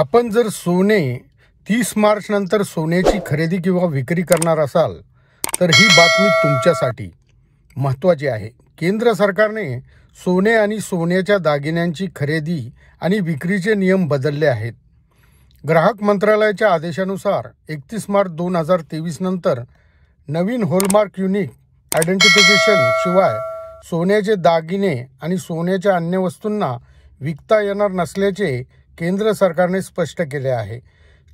आपण जर सोने तीस मार्च नंतर सोन्याची खरेदी किंवा विक्री करणार असाल तर ही बातमी तुमच्यासाठी महत्त्वाची आहे केंद्र सरकारने सोने आणि सोन्याच्या दागिन्यांची खरेदी आणि विक्रीचे नियम बदलले आहेत ग्राहक मंत्रालयाच्या आदेशानुसार एकतीस मार्च दोन हजार तेवीस नंतर नवीन होलमार्क युनिक आयडेंटिफिकेशन शिवाय सोन्याचे दागिने आणि सोन्याच्या अन्य वस्तूंना विकता येणार नसल्याचे केंद्र सरकारने स्पष्ट केले आहे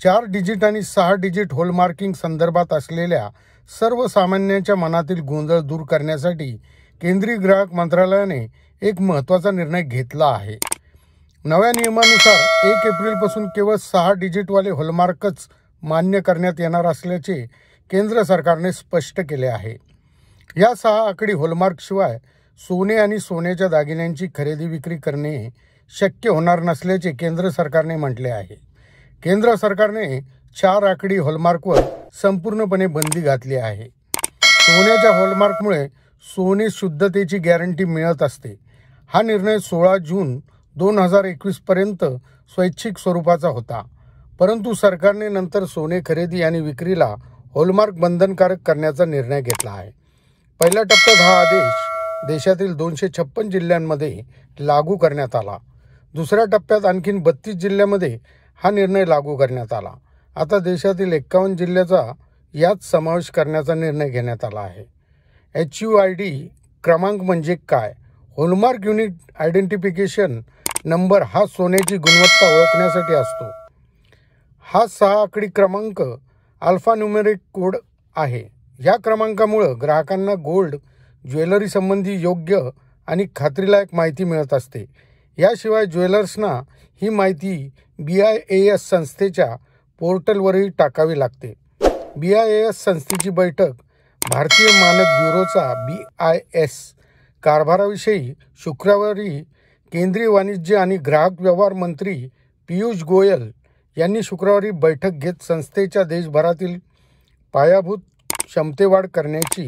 चार डिजिट आणि सहा डिजिट होलमार्किंग संदर्भात असलेल्या सर्वसामान्यांच्या मनातील गोंधळ दूर करण्यासाठी केंद्रीय ग्राहक मंत्रालयाने एक महत्त्वाचा निर्णय घेतला आहे नव्या नियमानुसार एक एप्रिलपासून केवळ सहा डिजिटवाले होलमार्कच मान्य करण्यात येणार असल्याचे केंद्र सरकारने स्पष्ट केले आहे या सहा आकडी होलमार्कशिवाय सोने आणि सोन्याच्या दागिन्यांची खरेदी विक्री करणे शक्य होणार नसल्याचे केंद्र सरकारने म्हटले आहे केंद्र सरकारने चार आकडी हॉलमार्कवर संपूर्णपणे बंदी घातली आहे सोन्याच्या हॉलमार्कमुळे सोने शुद्धतेची गॅरंटी मिळत असते हा निर्णय सोळा जून दोन हजार एकवीसपर्यंत स्वैच्छिक स्वरूपाचा होता परंतु सरकारने नंतर सोने खरेदी आणि विक्रीला हॉलमार्क बंधनकारक करण्याचा निर्णय घेतला आहे पहिल्या टप्प्यात हा आदेश देशातील दोनशे छप्पन जिल्ह्यांमध्ये लागू करण्यात आला दुसऱ्या टप्प्यात आणखीन बत्तीस जिल्ह्यामध्ये हा निर्णय लागू करण्यात आला आता देशातील एक्कावन्न जिल्ह्याचा यात समावेश करण्याचा निर्णय घेण्यात आला आहे एच यू आय डी क्रमांक म्हणजे काय होलमार्क युनिट आयडेंटिफिकेशन नंबर हा सोन्याची गुणवत्ता ओळखण्यासाठी असतो हा सहा आकडी क्रमांक अल्फान्युमेरिक कोड आहे या क्रमांकामुळं ग्राहकांना गोल्ड ज्वेलरीसंबंधी योग्य आणि खात्रीलायक माहिती मिळत असते याशिवाय ज्वेलर्सना ही माहिती बी आय ए एस संस्थेच्या पोर्टलवरही टाकावी लागते बी आय ए एस संस्थेची बैठक भारतीय मानक ब्युरोचा बी आय एस कारभाराविषयी शुक्रवारी केंद्रीय वाणिज्य आणि ग्राहक व्यवहार मंत्री पियुष गोयल यांनी शुक्रवारी बैठक घेत संस्थेच्या देशभरातील पायाभूत क्षमतेवाढ करण्याची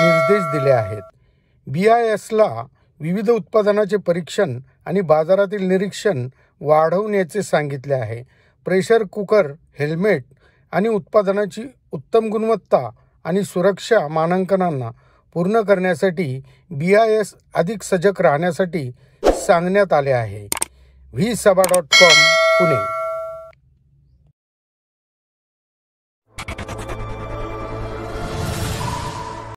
निर्देश दिले आहेत बी आय एसला विविध उत्पादनाचे परीक्षण आणि बाजारातील निरीक्षण वाढवण्याचे सांगितले आहे प्रेशर कुकर हेल्मेट आणि उत्पादनाची उत्तम गुणवत्ता आणि सुरक्षा मानांकनांना पूर्ण करण्यासाठी बी आय एस अधिक सजग राहण्यासाठी सांगण्यात आले आहे व्ही सभा डॉट कॉम पुणे